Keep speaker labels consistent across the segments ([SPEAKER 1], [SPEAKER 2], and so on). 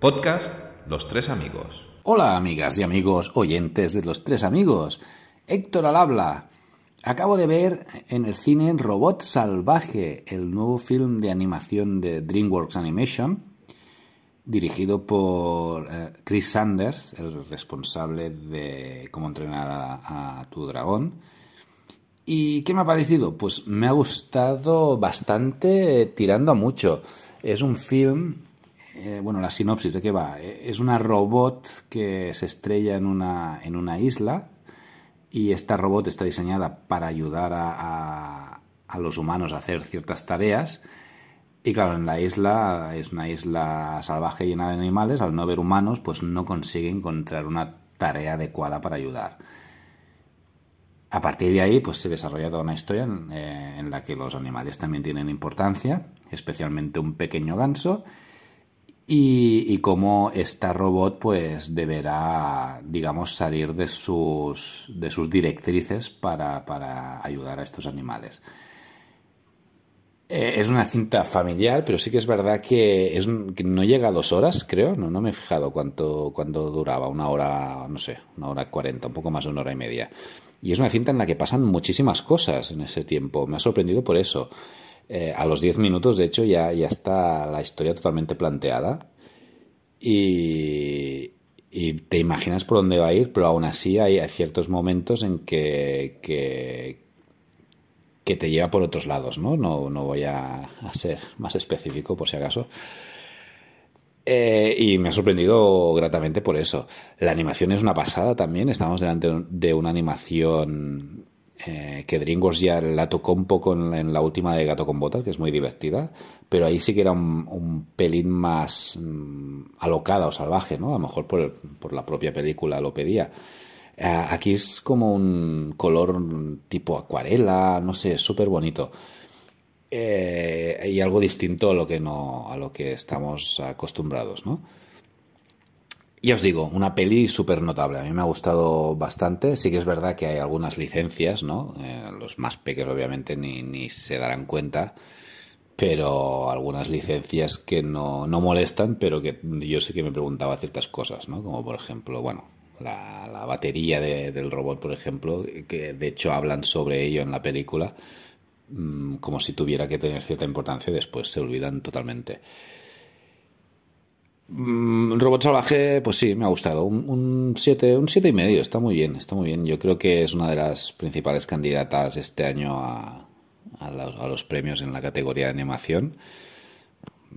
[SPEAKER 1] Podcast Los Tres Amigos. Hola amigas y amigos oyentes de Los Tres Amigos. Héctor al habla. Acabo de ver en el cine Robot Salvaje, el nuevo film de animación de DreamWorks Animation, dirigido por eh, Chris Sanders, el responsable de Cómo entrenar a, a tu dragón. ¿Y qué me ha parecido? Pues me ha gustado bastante, eh, tirando a mucho. Es un film eh, bueno, la sinopsis, ¿de qué va? Eh, es una robot que se estrella en una, isla y esta robot está diseñada para ayudar a, a, los humanos a hacer ciertas tareas. Y claro, en la isla es una isla salvaje llena de animales, al no ver humanos, pues no consigue encontrar una tarea adecuada para ayudar. A partir de ahí, pues se desarrolla toda una historia en eh, la que los animales también tienen importancia, especialmente un pequeño ganso, y, cómo esta robot pues deberá, digamos, salir de sus, de sus directrices para, para ayudar a estos animales. Eh, es una cinta familiar, pero sí que es verdad que, no llega a dos horas, creo. No, no me he fijado cuánto, cuánto duraba. Una hora, no sé, una hora cuarenta, un poco más de una hora y media. Y es una cinta en la que pasan muchísimas cosas en ese tiempo. Me ha sorprendido por eso. Eh, a los 10 minutos, de hecho, ya, ya está la historia totalmente planteada. Y, te imaginas por dónde va a ir, pero aún así hay, ciertos momentos en que, que, te lleva por otros lados, ¿no? No, no voy a, ser más específico por si acaso. Eh, y me ha sorprendido gratamente por eso. La animación es una pasada también. Estamos delante de una animación eh, que Dringos ya la tocó un poco en, la última de Gato con Botas, que es muy divertida, pero ahí sí que era un, pelín más mm, alocada o salvaje, ¿no? A lo mejor por, por la propia película lo pedía. Eh, aquí es como un color tipo acuarela, no sé, súper bonito. Eh, y algo distinto a lo que no, a lo que estamos acostumbrados, ¿no? Ya os digo, una peli súper notable. A mí me ha gustado bastante. Sí que es verdad que hay algunas licencias, ¿no? Eh, los más pequeños obviamente ni, ni, se darán cuenta. Pero algunas licencias que no, no, molestan, pero que yo sé que me preguntaba ciertas cosas, ¿no? Como por ejemplo, bueno, la, la batería del robot, por ejemplo, que de hecho hablan sobre ello en la película, mm, como si tuviera que tener cierta importancia, y después se olvidan totalmente. Mm, robot Salvaje, pues sí, me ha gustado. Un 7 un, siete, y medio, está muy bien, está muy bien. Yo creo que es una de las principales candidatas este año a, los, premios en la categoría de animación.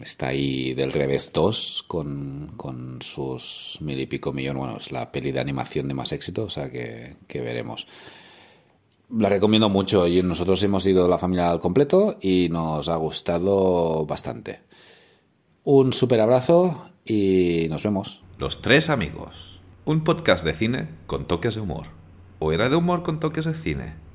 [SPEAKER 1] Está ahí del revés 2 con, sus mil y pico millones... Bueno, es la peli de animación de más éxito, o sea que, que veremos la recomiendo mucho y nosotros hemos ido la familia al completo y nos ha gustado bastante. Un super abrazo y nos vemos. Los tres amigos. Un podcast de cine con toques de humor. O era de humor con toques de cine.